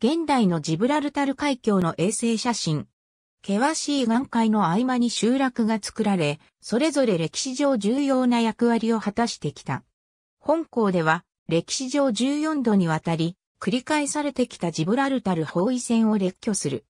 現代のジブラルタル海峡の衛星写真。険しい岩海の合間に集落が作られ、それぞれ歴史上重要な役割を果たしてきた。本校では、歴史上14度にわたり、繰り返されてきたジブラルタル包囲線を列挙する。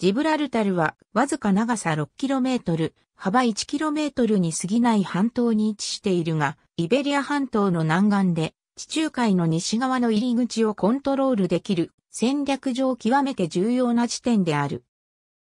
ジブラルタルは、わずか長さ 6km、幅 1km に過ぎない半島に位置しているが、イベリア半島の南岸で、地中海の西側の入り口をコントロールできる戦略上極めて重要な地点である。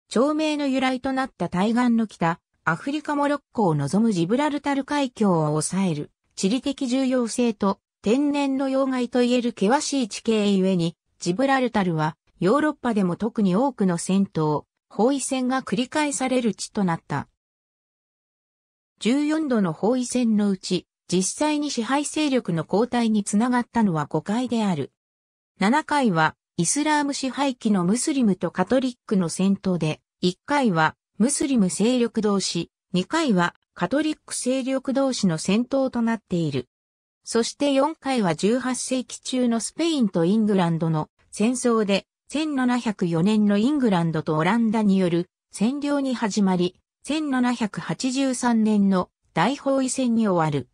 町名の由来となった対岸の北、アフリカモロッコを望むジブラルタル海峡を抑える地理的重要性と天然の要害といえる険しい地形ゆえに、ジブラルタルはヨーロッパでも特に多くの戦闘、包囲戦が繰り返される地となった。14度の包囲戦のうち、実際に支配勢力の交代につながったのは5回である。7回はイスラーム支配期のムスリムとカトリックの戦闘で、1回はムスリム勢力同士、2回はカトリック勢力同士の戦闘となっている。そして4回は18世紀中のスペインとイングランドの戦争で、1704年のイングランドとオランダによる占領に始まり、1783年の大包囲戦に終わる。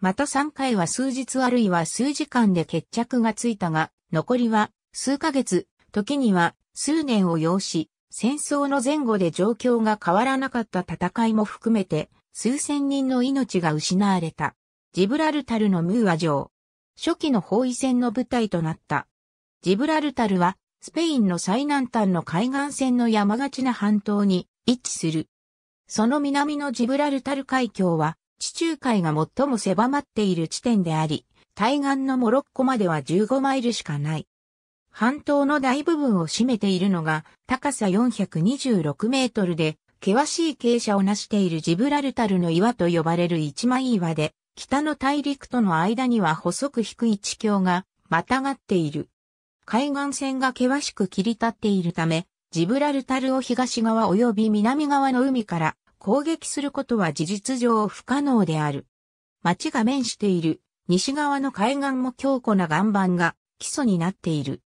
また3回は数日あるいは数時間で決着がついたが、残りは数ヶ月、時には数年を要し、戦争の前後で状況が変わらなかった戦いも含めて、数千人の命が失われた。ジブラルタルのムーア城。初期の包囲戦の舞台となった。ジブラルタルは、スペインの最南端の海岸線の山がちな半島に位置する。その南のジブラルタル海峡は、地中海が最も狭まっている地点であり、対岸のモロッコまでは15マイルしかない。半島の大部分を占めているのが高さ426メートルで険しい傾斜をなしているジブラルタルの岩と呼ばれる一枚岩で北の大陸との間には細く低い地境がまたがっている。海岸線が険しく切り立っているためジブラルタルを東側及び南側の海から攻撃することは事実上不可能である。町が面している西側の海岸も強固な岩盤が基礎になっている。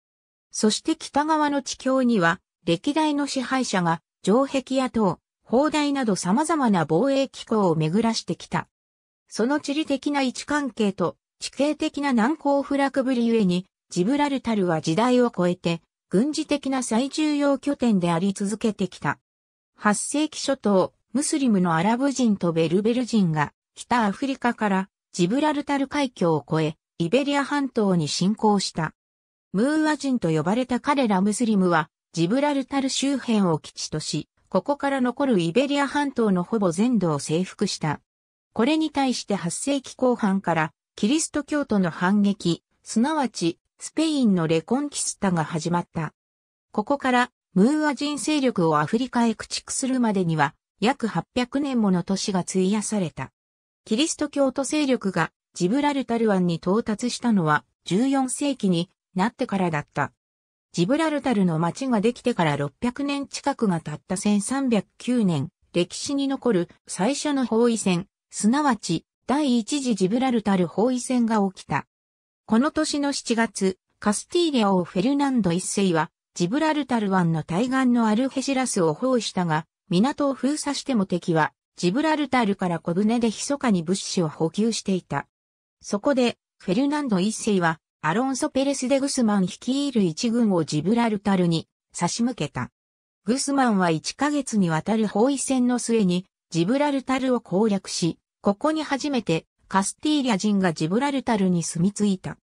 そして北側の地境には、歴代の支配者が、城壁や塔、砲台など様々な防衛機構を巡らしてきた。その地理的な位置関係と地形的な難攻不落ぶりゆえに、ジブラルタルは時代を超えて、軍事的な最重要拠点であり続けてきた。8世紀初頭、ムスリムのアラブ人とベルベル人が、北アフリカからジブラルタル海峡を越え、イベリア半島に侵攻した。ムーア人と呼ばれた彼らムスリムは、ジブラルタル周辺を基地とし、ここから残るイベリア半島のほぼ全土を征服した。これに対して8世紀後半から、キリスト教徒の反撃、すなわち、スペインのレコンキスタが始まった。ここから、ムーア人勢力をアフリカへ駆逐するまでには、約800年もの年が費やされた。キリスト教徒勢力がジブラルタル湾に到達したのは14世紀になってからだった。ジブラルタルの町ができてから600年近くが経った1309年、歴史に残る最初の包囲戦、すなわち第一次ジブラルタル包囲戦が起きた。この年の7月、カスティーリア王フェルナンド一世は、ジブラルタル湾の対岸のアルヘシラスを包囲したが、港を封鎖しても敵は、ジブラルタルから小舟で密かに物資を補給していた。そこで、フェルナンド一世は、アロンソ・ペレス・デ・グスマン率いる一軍をジブラルタルに差し向けた。グスマンは1ヶ月にわたる包囲戦の末にジブラルタルを攻略し、ここに初めてカスティーリャ人がジブラルタルに住み着いた。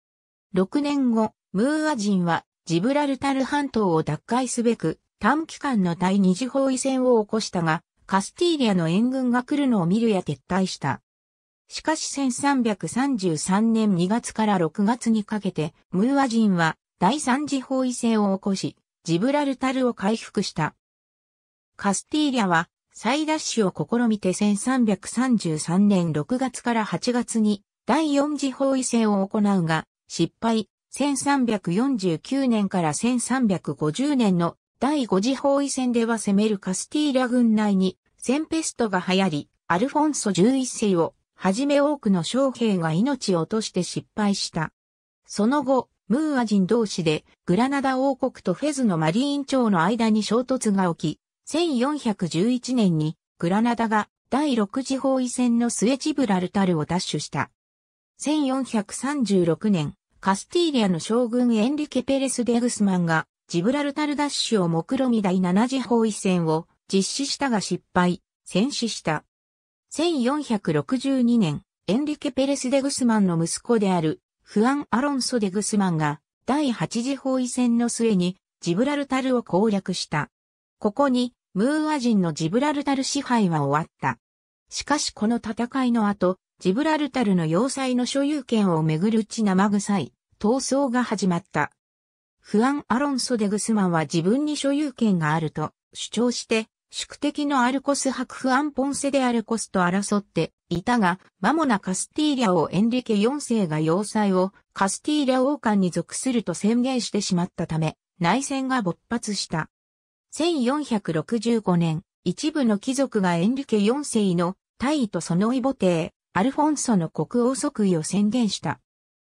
6年後、ムーア人はジブラルタル半島を奪回すべく短期間の第二次包囲戦を起こしたが、カスティーリアの援軍が来るのを見るや撤退した。しかし1333年2月から6月にかけて、ムーア人は第三次包囲戦を起こし、ジブラルタルを回復した。カスティーリャは再奪取を試みて1333年6月から8月に第四次包囲戦を行うが、失敗。1349年から1350年の第五次包囲戦では攻めるカスティーラ軍内に、センペストが流行り、アルフォンソ11世をはじめ多くの将兵が命を落として失敗した。その後、ムーア人同士でグラナダ王国とフェズのマリーン町の間に衝突が起き、1411年にグラナダが第6次包囲戦の末ジブラルタルを奪取した。1436年、カスティーリアの将軍エンリケ・ペレス・デグスマンがジブラルタル奪取を目論み第7次包囲戦を実施したが失敗、戦死した。1462年、エンリケ・ペレス・デグスマンの息子である、フアン・アロンソ・デグスマンが、第8次包囲戦の末に、ジブラルタルを攻略した。ここに、ムーア人のジブラルタル支配は終わった。しかしこの戦いの後、ジブラルタルの要塞の所有権をめぐる血生臭い闘争が始まった。フアン・アロンソ・デグスマンは自分に所有権があると主張して宿敵のアルコス伯フアンポンセでアルコスと争っていたが、まもなカスティーリャ王エンリケ4世が要塞をカスティーリャ王冠に属すると宣言してしまったため、内戦が勃発した。1465年、一部の貴族がエンリケ4世の大位とその異母帝、アルフォンソの国王即位を宣言した。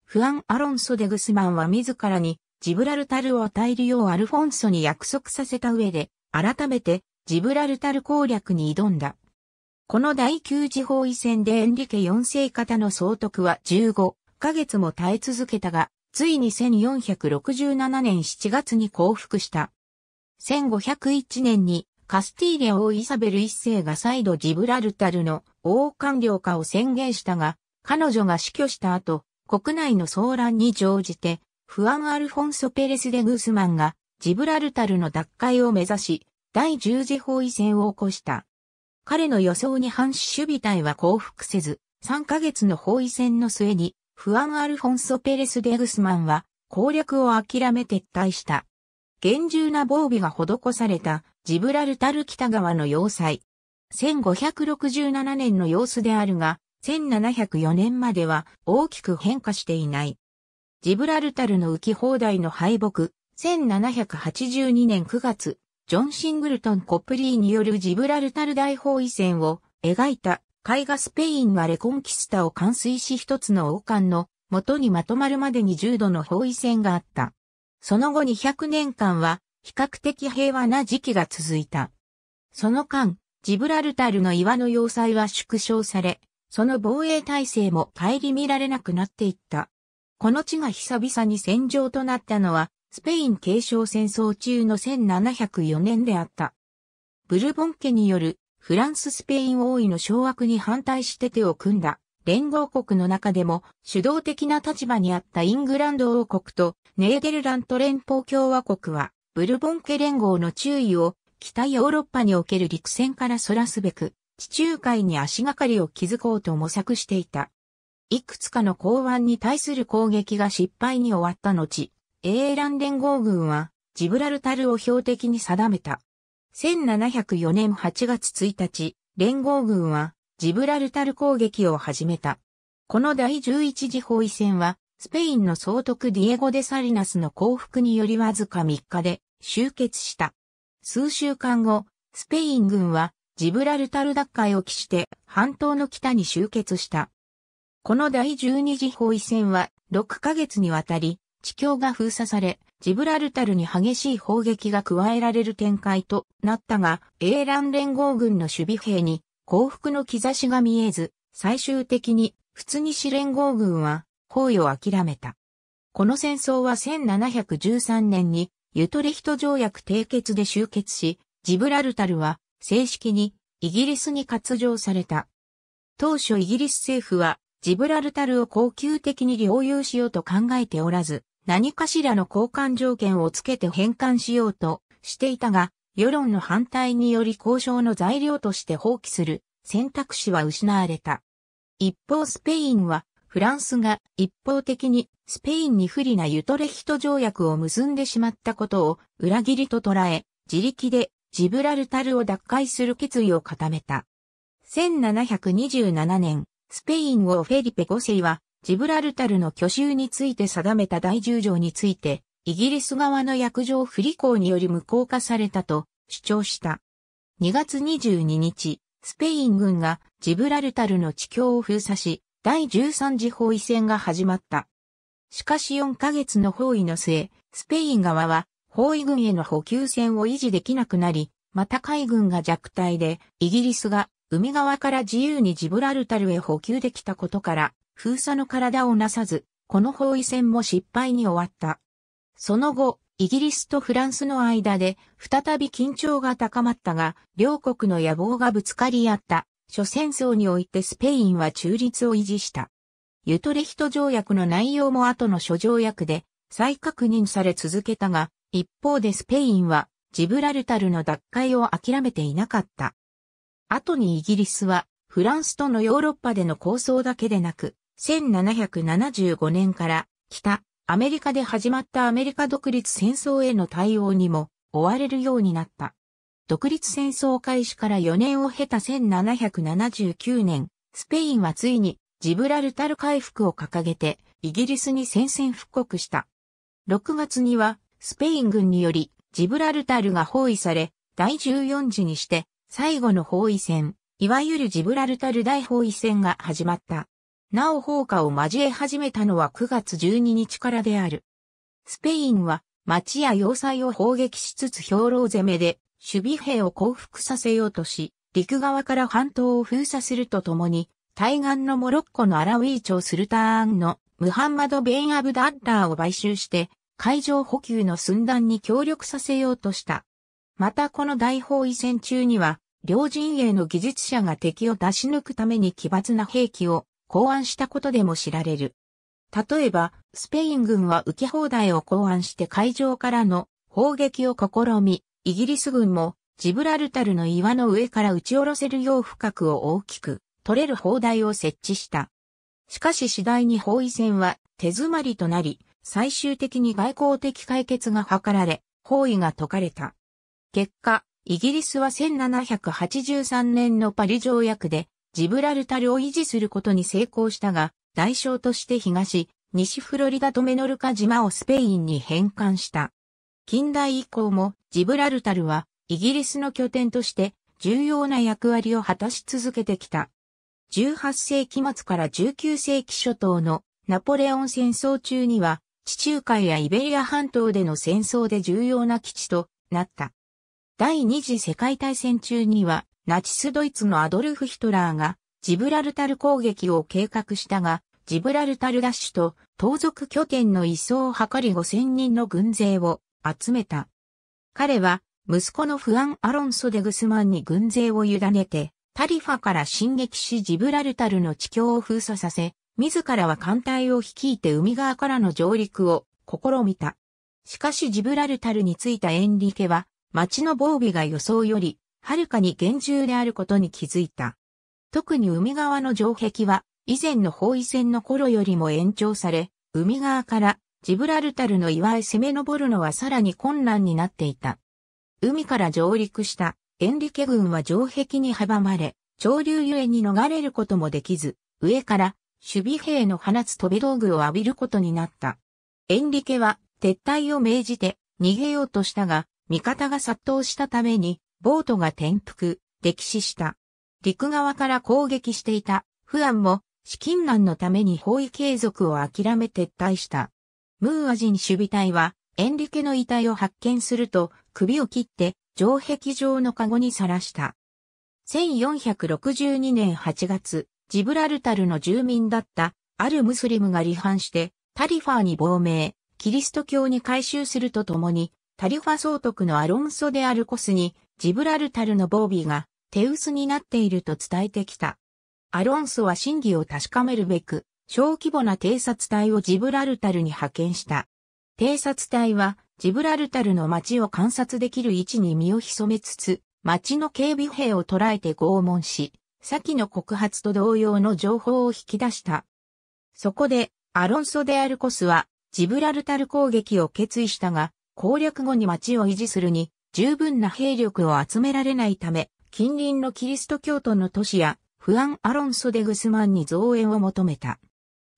フアン・アロンソ・デグスマンは自らにジブラルタルを与えるようアルフォンソに約束させた上で、改めてジブラルタル攻略に挑んだ。この第9次包囲戦でエンリケ4世方の総督は15ヶ月も耐え続けたが、ついに1467年7月に降伏した。1501年にカスティーレ王イサベル1世が再度ジブラルタルの王官僚化を宣言したが、彼女が死去した後、国内の騒乱に乗じて、フアン・アルフォンソ・ペレス・デ・グースマンがジブラルタルの奪回を目指し、第十次包囲戦を起こした。彼の予想に反し守備隊は降伏せず、3ヶ月の包囲戦の末に、フアン・アルフォンソ・ペレス・デグスマンは攻略を諦め撤退した。厳重な防備が施されたジブラルタル北側の要塞。1567年の様子であるが、1704年までは大きく変化していない。ジブラルタルの浮き放題の敗北、1782年9月、ジョン・シングルトン・コプリーによるジブラルタル大包囲戦を描いた絵画スペインはレコンキスタを完遂し一つの王冠の元にまとまるまでに重度の包囲戦があった。その後200年間は比較的平和な時期が続いた。その間、ジブラルタルの岩の要塞は縮小され、その防衛体制も顧みられなくなっていった。この地が久々に戦場となったのはスペイン継承戦争中の1704年であった。ブルボン家によるフランス・スペイン王位の掌握に反対して手を組んだ連合国の中でも主導的な立場にあったイングランド王国とネーデルラント連邦共和国はブルボン家連合の注意を北ヨーロッパにおける陸戦からそらすべく地中海に足がかりを築こうと模索していた。いくつかの港湾に対する攻撃が失敗に終わった後、英蘭連合軍はジブラルタルを標的に定めた。1704年8月1日、連合軍はジブラルタル攻撃を始めた。この第11次包囲戦は、スペインの総督ディエゴ・デ・サリナスの降伏によりわずか3日で終結した。数週間後、スペイン軍はジブラルタル奪回を期して半島の北に集結した。この第12次包囲戦は6ヶ月にわたり地境が封鎖され、ジブラルタルに激しい砲撃が加えられる展開となったが、英蘭連合軍の守備兵に降伏の兆しが見えず、最終的に、普通に西連合軍は、行為を諦めた。この戦争は1713年に、ユトレヒト条約締結で終結し、ジブラルタルは、正式に、イギリスに割譲された。当初イギリス政府は、ジブラルタルを恒久的に領有しようと考えておらず、何かしらの交換条件をつけて返還しようとしていたが、世論の反対により交渉の材料として放棄する選択肢は失われた。一方スペインはフランスが一方的にスペインに不利なユトレヒト条約を結んでしまったことを裏切りと捉え、自力でジブラルタルを奪回する決意を固めた。1727年、スペイン王フェリペ5世はジブラルタルの挙州について定めた第10条について、イギリス側の約定不履行により無効化されたと主張した。2月22日、スペイン軍がジブラルタルの地境を封鎖し、第13次包囲戦が始まった。しかし4ヶ月の包囲の末、スペイン側は包囲軍への補給線を維持できなくなり、また海軍が弱体で、イギリスが海側から自由にジブラルタルへ補給できたことから、封鎖の体をなさず、この包囲戦も失敗に終わった。その後、イギリスとフランスの間で再び緊張が高まったが、両国の野望がぶつかり合った。諸戦争においてスペインは中立を維持した。ユトレヒト条約の内容も後の諸条約で再確認され続けたが、一方でスペインはジブラルタルの奪回を諦めていなかった。後にイギリスはフランスとのヨーロッパでの構想だけでなく、1775年から北アメリカで始まったアメリカ独立戦争への対応にも追われるようになった。独立戦争開始から4年を経た1779年、スペインはついにジブラルタル回復を掲げてイギリスに宣戦布告した。6月にはスペイン軍によりジブラルタルが包囲され、第14次にして最後の包囲戦、いわゆるジブラルタル大包囲戦が始まった。なお放火を交え始めたのは9月12日からである。スペインは町や要塞を砲撃しつつ兵糧攻めで守備兵を降伏させようとし、陸側から半島を封鎖するとともに、対岸のモロッコのアラウィー朝スルターンのムハンマド・ベン・アブダッラーを買収して、海上補給の寸断に協力させようとした。またこの大包囲戦中には、両陣営の技術者が敵を出し抜くために奇抜な兵器を考案したことでも知られる。例えば、スペイン軍は浮き放題を考案して海上からの砲撃を試み、イギリス軍もジブラルタルの岩の上から打ち下ろせるよう深くを大きく取れる砲台を設置した。しかし次第に包囲戦は手詰まりとなり、最終的に外交的解決が図られ、包囲が解かれた。結果、イギリスは1783年のパリ条約でジブラルタルを維持することに成功したが、代償として東、西フロリダとメノルカ島をスペインに返還した。近代以降もジブラルタルはイギリスの拠点として重要な役割を果たし続けてきた。18世紀末から19世紀初頭のナポレオン戦争中には地中海やイベリア半島での戦争で重要な基地となった。第二次世界大戦中には、ナチスドイツのアドルフ・ヒトラーが、ジブラルタル攻撃を計画したが、ジブラルタルダッシュと、盗賊拠点の移送を図り5000人の軍勢を集めた。彼は、息子のフアン・アロンソ・デグスマンに軍勢を委ねて、タリファから進撃しジブラルタルの地境を封鎖させ、自らは艦隊を率いて海側からの上陸を試みた。しかしジブラルタルについたエンリケは、街の防備が予想より、はるかに厳重であることに気づいた。特に海側の城壁は、以前の包囲戦の頃よりも延長され、海側からジブラルタルの岩へ攻め上るのはさらに困難になっていた。海から上陸したエンリケ軍は城壁に阻まれ、潮流ゆえに逃れることもできず、上から守備兵の放つ飛び道具を浴びることになった。エンリケは撤退を命じて逃げようとしたが、味方が殺到したために、ボートが転覆、溺死した。陸側から攻撃していた、フアンも、資金難のために包囲継続を諦め撤退した。ムーア人守備隊は、エンリケの遺体を発見すると、首を切って、城壁上のカゴにさらした。1462年8月、ジブラルタルの住民だった、あるムスリムが離反して、タリファーに亡命、キリスト教に改宗するとともに、タリファ総督のアロンソ・であるコスに、ジブラルタルの防備が、手薄になっていると伝えてきた。アロンソは真偽を確かめるべく、小規模な偵察隊をジブラルタルに派遣した。偵察隊は、ジブラルタルの街を観察できる位置に身を潜めつつ、街の警備兵を捉えて拷問し、先の告発と同様の情報を引き出した。そこで、アロンソ・デ・アルコスは、ジブラルタル攻撃を決意したが、攻略後に町を維持するに十分な兵力を集められないため、近隣のキリスト教徒の都市やフアン・アロンソ・デ・グスマンに増援を求めた。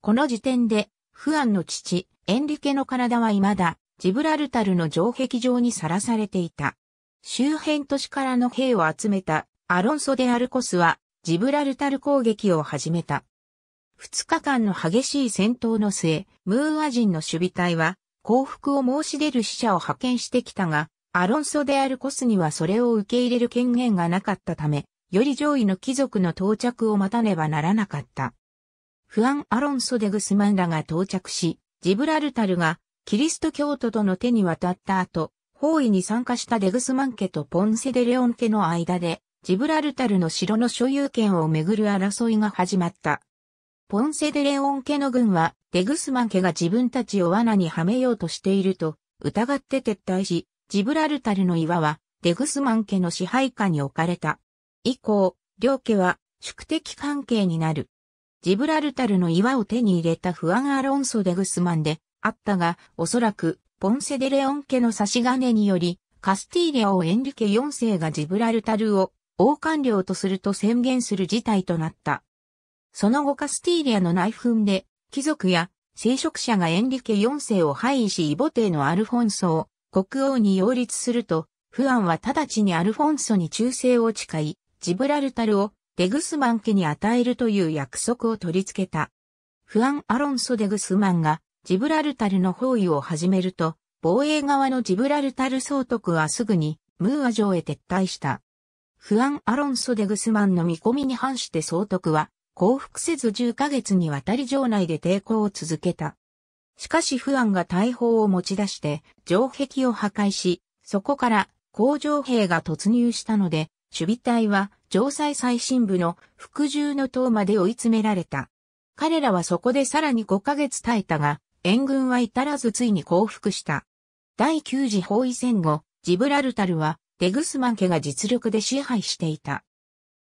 この時点で、フアンの父、エンリケの体は未だ、ジブラルタルの城壁上にさらされていた。周辺都市からの兵を集めたアロンソ・デ・アルコスは、ジブラルタル攻撃を始めた。二日間の激しい戦闘の末、ムーア人の守備隊は、降伏を申し出る使者を派遣してきたが、アロンソ・であるコスにはそれを受け入れる権限がなかったため、より上位の貴族の到着を待たねばならなかった。フアン・アロンソ・デ・グスマンらが到着し、ジブラルタルがキリスト教徒との手に渡った後、包囲に参加したデグスマン家とポンセ・デ・レオン家の間で、ジブラルタルの城の所有権をめぐる争いが始まった。ポンセ・デ・レオン家の軍は、デグスマン家が自分たちを罠にはめようとしていると、疑って撤退し、ジブラルタルの岩は、デグスマン家の支配下に置かれた。以降、両家は、宿敵関係になる。ジブラルタルの岩を手に入れたフアン・アロンソ・デグスマンで、あったが、おそらく、ポンセ・デ・レオン家の差し金により、カスティーレオ・エンリケ4世がジブラルタルを王官領とすると宣言する事態となった。その後カスティーリアの内紛で、貴族や聖職者がエンリケ4世を廃位しイボ帝のアルフォンソを国王に擁立すると、フアンは直ちにアルフォンソに忠誠を誓い、ジブラルタルをデグスマン家に与えるという約束を取り付けた。フアン・アロンソ・デグスマンがジブラルタルの包囲を始めると、防衛側のジブラルタル総督はすぐにムーア城へ撤退した。フアン・アロンソ・デグスマンの見込みに反して総督は降伏せず10ヶ月にわたり城内で抵抗を続けた。しかし不安が大砲を持ち出して、城壁を破壊し、そこから工場兵が突入したので、守備隊は城西最深部の服従の塔まで追い詰められた。彼らはそこでさらに5ヶ月耐えたが、援軍は至らずついに降伏した。第9次包囲戦後、ジブラルタルはデグスマン家が実力で支配していた。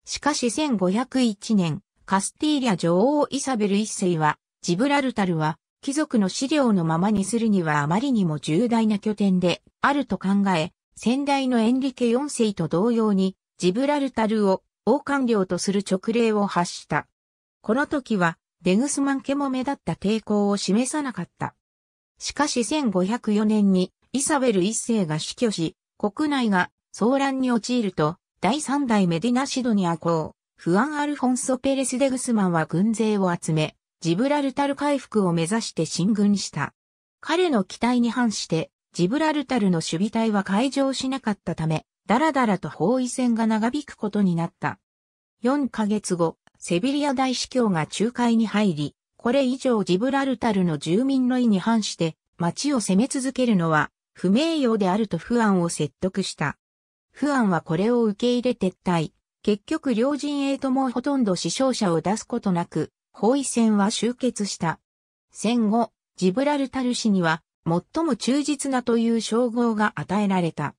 しかし1501年、カスティーリャ女王イサベル一世は、ジブラルタルは、貴族の資料のままにするにはあまりにも重大な拠点で、あると考え、先代のエンリケ四世と同様に、ジブラルタルを王冠領とする勅令を発した。この時は、デグスマン家も目立った抵抗を示さなかった。しかし1504年に、イサベル一世が死去し、国内が騒乱に陥ると、第三代メディナシドあこう。フアン・アルフォンソ・ペレス・デグスマンは軍勢を集め、ジブラルタル回復を目指して進軍した。彼の期待に反して、ジブラルタルの守備隊は開除しなかったため、ダラダラと包囲戦が長引くことになった。4ヶ月後、セビリア大司教が仲介に入り、これ以上ジブラルタルの住民の意に反して町を攻め続けるのは不名誉であるとフアンを説得した。不安はこれを受け入れ撤退、結局両陣営ともほとんど死傷者を出すことなく、包囲戦は終結した。戦後、ジブラルタル氏には、最も忠実なという称号が与えられた。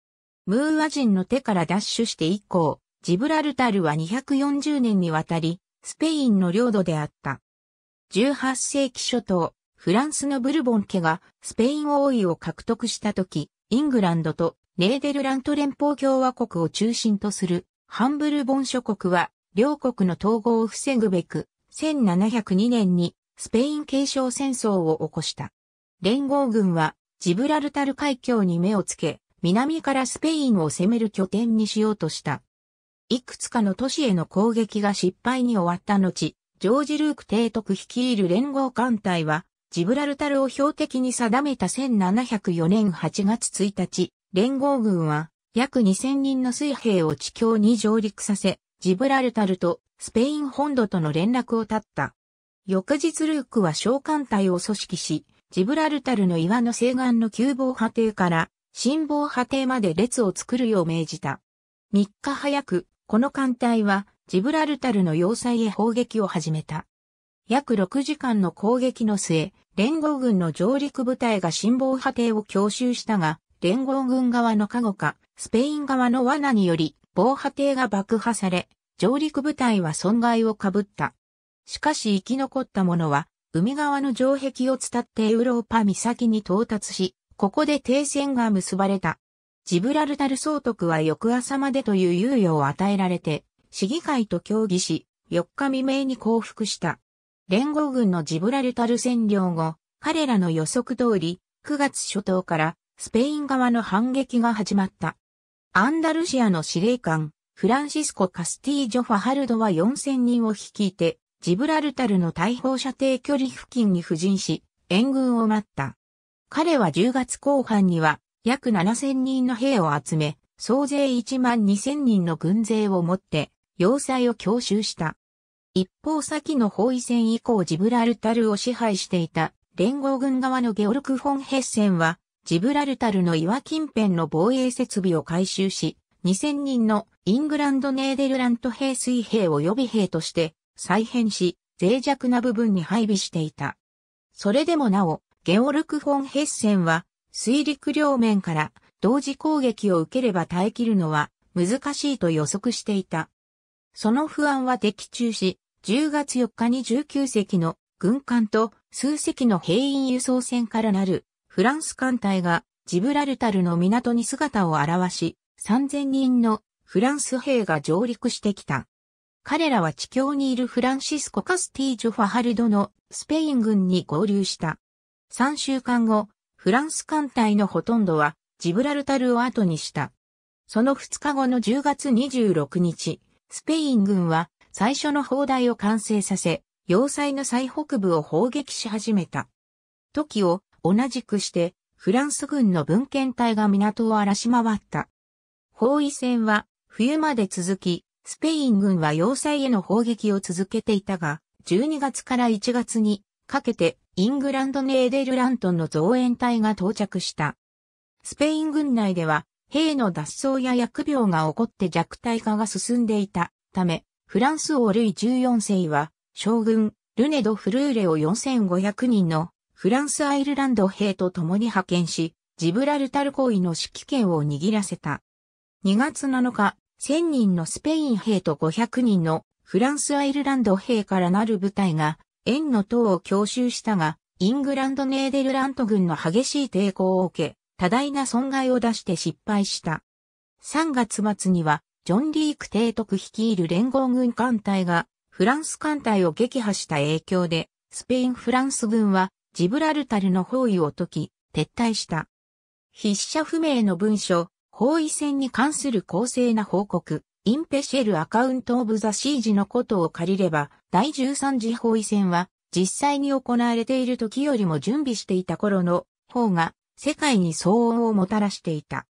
ムーア人の手から奪取して以降、ジブラルタルは240年にわたり、スペインの領土であった。18世紀初頭、フランスのブルボン家がスペイン王位を獲得した時、イングランドとレーデルラント連邦共和国を中心とするハンブルボン諸国は、両国の統合を防ぐべく、1702年にスペイン継承戦争を起こした。連合軍は、ジブラルタル海峡に目をつけ、南からスペインを攻める拠点にしようとした。いくつかの都市への攻撃が失敗に終わった後、ジョージ・ルーク提督率いる連合艦隊は、ジブラルタルを標的に定めた1704年8月1日、連合軍は約2000人の水兵を地境に上陸させ、ジブラルタルとスペイン本土との連絡を絶った。翌日ルークは召喚隊を組織し、ジブラルタルの岩の西岸の急防波堤から新防波堤まで列を作るよう命じた。3日早く、この艦隊はジブラルタルの要塞へ砲撃を始めた。約6時間の攻撃の末、連合軍の上陸部隊が新防波堤を強襲したが、連合軍側の加護か、スペイン側の罠により防波堤が爆破され、上陸部隊は損害をかぶった。しかし生き残った者は、海側の城壁を伝ってウローパ岬に到達し、ここで停戦が結ばれた。ジブラルタル総督は翌朝までという猶予を与えられて、市議会と協議し、4日未明に降伏した。連合軍のジブラルタル占領後、彼らの予測通り、9月初頭からスペイン側の反撃が始まった。アンダルシアの司令官、フランシスコ・カスティージョ・ファハルドは4000人を率いて、ジブラルタルの大砲射程距離付近に布陣し、援軍を待った。彼は10月後半には、約7000人の兵を集め、総勢1万2000人の軍勢を持って、要塞を強襲した。一方先の包囲戦以降ジブラルタルを支配していた連合軍側のゲオルク・フォン・ヘッセンはジブラルタルの岩近辺の防衛設備を改修し、2000人のイングランドネーデルラント兵水兵を予備兵として再編し、脆弱な部分に配備していた。それでもなお、ゲオルク・フォン・ヘッセンは、水陸両面から同時攻撃を受ければ耐え切るのは難しいと予測していた。その不安は的中し、10月4日に19隻の軍艦と数隻の兵員輸送船からなるフランス艦隊がジブラルタルの港に姿を現し、3000人のフランス兵が上陸してきた。彼らは地境にいるフランシスコ・カスティージョ・ファハルドのスペイン軍に合流した。3週間後、フランス艦隊のほとんどはジブラルタルを後にした。その2日後の10月26日、スペイン軍は最初の砲台を完成させ、要塞の最北部を砲撃し始めた。時を同じくして、フランス軍の文献隊が港を荒らし回った。包囲戦は冬まで続き、スペイン軍は要塞への砲撃を続けていたが、12月から1月にかけてイングランドネーデルラントンの増援隊が到着した。スペイン軍内では兵の脱走や疫病が起こって弱体化が進んでいたため、フランス王ルイ14世は将軍ルネド・フルーレを4500人のフランス・アイルランド兵と共に派遣し、ジブラルタル行為の指揮権を握らせた。2月7日、1000人のスペイン兵と500人のフランス・アイルランド兵からなる部隊が、円の塔を強襲したが、イングランド・ネーデルラント軍の激しい抵抗を受け、多大な損害を出して失敗した。3月末には、ジョン・リーク提督率いる連合軍艦隊が、フランス艦隊を撃破した影響で、スペイン・フランス軍は、ジブラルタルの包囲を解き、撤退した。筆者不明の文書、包囲戦に関する公正な報告、インペシェルアカウントオブザシージのことを借りれば、第13次包囲戦は、実際に行われている時よりも準備していた頃の方が、世界に騒音をもたらしていた。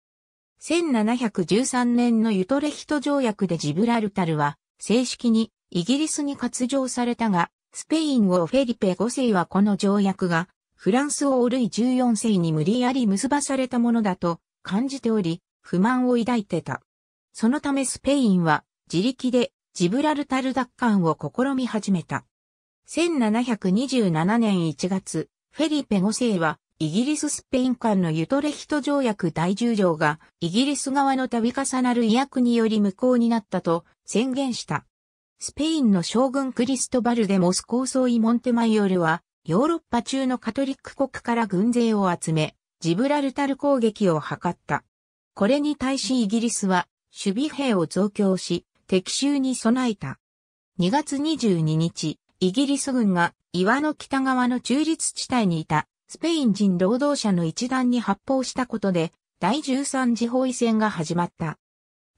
1713年のユトレヒト条約でジブラルタルは、正式にイギリスに割譲されたが、スペイン王フェリペ5世はこの条約が、フランス王ルイ14世に無理やり結ばされたものだと感じており、不満を抱いてた。そのためスペインは自力でジブラルタル奪還を試み始めた。1727年1月、フェリペ5世はイギリススペイン間のユトレヒト条約第10条がイギリス側の度重なる違約により無効になったと宣言した。スペインの将軍クリストバルデモスコーソイ・モンテマイオルは、ヨーロッパ中のカトリック国から軍勢を集め、ジブラルタル攻撃を図った。これに対しイギリスは、守備兵を増強し、敵襲に備えた。2月22日、イギリス軍が岩の北側の中立地帯にいたスペイン人労働者の一団に発砲したことで、第13次包囲戦が始まった。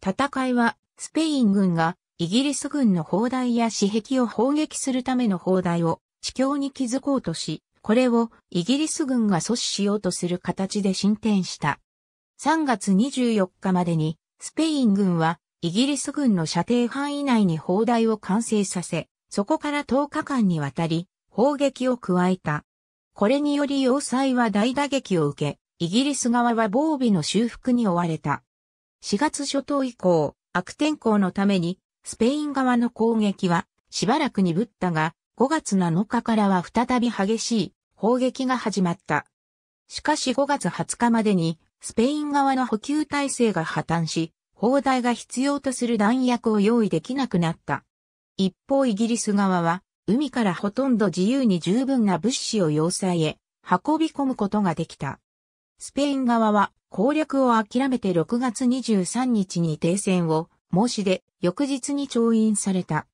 戦いは、スペイン軍がイギリス軍の砲台や死壁を砲撃するための砲台を地境に築こうとし、これをイギリス軍が阻止しようとする形で進展した。3月24日までにスペイン軍はイギリス軍の射程範囲内に砲台を完成させ、そこから10日間にわたり砲撃を加えた。これにより要塞は大打撃を受け、イギリス側は防備の修復に追われた。4月初頭以降、悪天候のためにスペイン側の攻撃はしばらく鈍ったが、5月7日からは再び激しい砲撃が始まった。しかし5月20日までにスペイン側の補給体制が破綻し、砲台が必要とする弾薬を用意できなくなった。一方イギリス側は、海からほとんど自由に十分な物資を要塞へ運び込むことができた。スペイン側は攻略を諦めて6月23日に停戦を申し出、翌日に調印された。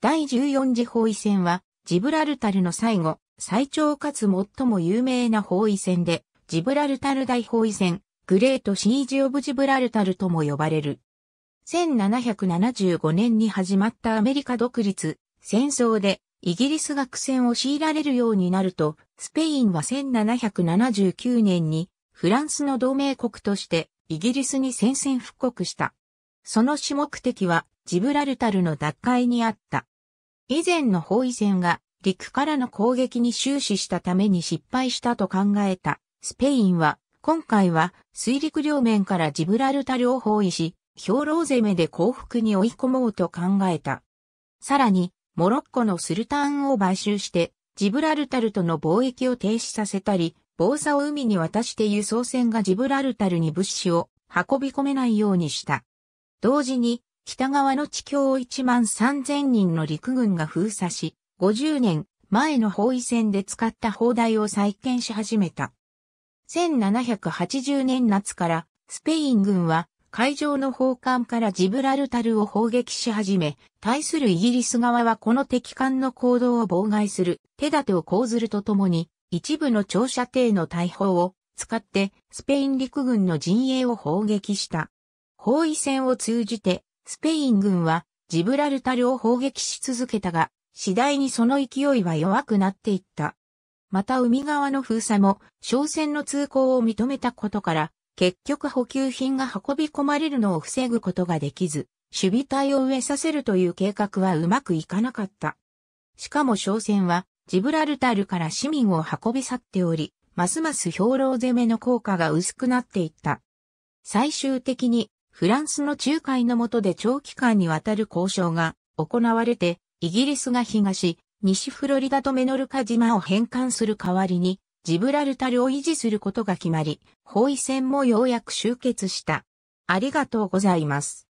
第14次包囲戦は、ジブラルタルの最後、最長かつ最も有名な包囲戦で、ジブラルタル大包囲戦、グレートシージオブジブラルタルとも呼ばれる。1775年に始まったアメリカ独立、戦争でイギリスが苦戦を強いられるようになると、スペインは1779年にフランスの同盟国としてイギリスに宣戦布告した。その主目的はジブラルタルの奪回にあった。以前の包囲戦が陸からの攻撃に終始したために失敗したと考えたスペインは今回は水陸両面からジブラルタルを包囲し、兵糧攻めで降伏に追い込もうと考えた。さらに、モロッコのスルタンを買収して、ジブラルタルとの貿易を停止させたり、防砂を海に渡して輸送船がジブラルタルに物資を運び込めないようにした。同時に、北側の地境を1万3000人の陸軍が封鎖し、50年前の包囲戦で使った砲台を再建し始めた。1780年夏からスペイン軍は海上の砲艦からジブラルタルを砲撃し始め、対するイギリス側はこの敵艦の行動を妨害する手立てを講ずるとともに、一部の長射程の大砲を使ってスペイン陸軍の陣営を砲撃した。包囲戦を通じて、スペイン軍はジブラルタルを砲撃し続けたが、次第にその勢いは弱くなっていった。また海側の封鎖も、商船の通行を認めたことから、結局補給品が運び込まれるのを防ぐことができず、守備隊を植えさせるという計画はうまくいかなかった。しかも商船は、ジブラルタルから市民を運び去っており、ますます兵糧攻めの効果が薄くなっていった。最終的にフランスの仲介の下で長期間にわたる交渉が行われて、イギリスが東、西フロリダとメノルカ島を返還する代わりに、ジブラルタルを維持することが決まり、包囲戦もようやく終結した。ありがとうございます。